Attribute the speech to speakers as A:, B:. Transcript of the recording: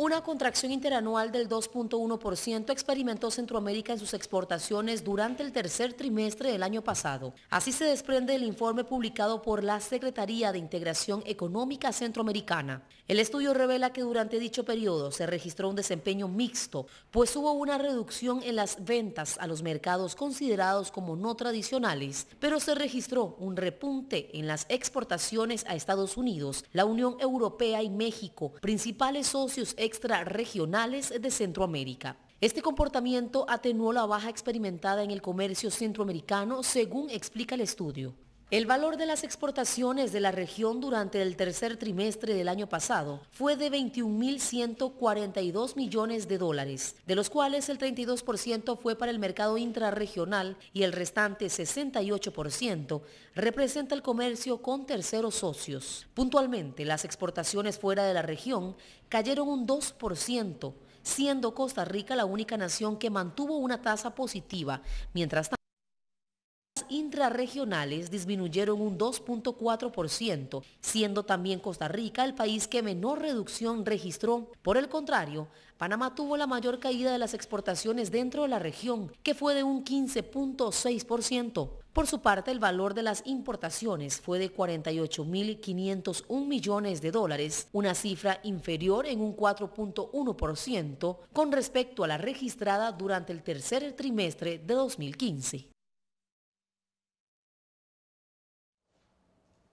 A: Una contracción interanual del 2.1% experimentó Centroamérica en sus exportaciones durante el tercer trimestre del año pasado. Así se desprende el informe publicado por la Secretaría de Integración Económica Centroamericana. El estudio revela que durante dicho periodo se registró un desempeño mixto, pues hubo una reducción en las ventas a los mercados considerados como no tradicionales, pero se registró un repunte en las exportaciones a Estados Unidos, la Unión Europea y México, principales socios extrarregionales de Centroamérica. Este comportamiento atenuó la baja experimentada en el comercio centroamericano, según explica el estudio. El valor de las exportaciones de la región durante el tercer trimestre del año pasado fue de 21.142 millones de dólares, de los cuales el 32% fue para el mercado intrarregional y el restante 68% representa el comercio con terceros socios. Puntualmente, las exportaciones fuera de la región cayeron un 2%, siendo Costa Rica la única nación que mantuvo una tasa positiva, mientras tanto intrarregionales disminuyeron un 2.4%, siendo también Costa Rica el país que menor reducción registró. Por el contrario, Panamá tuvo la mayor caída de las exportaciones dentro de la región, que fue de un 15.6%. Por su parte, el valor de las importaciones fue de 48.501 millones de dólares, una cifra inferior en un 4.1% con respecto a la registrada durante el tercer trimestre de 2015.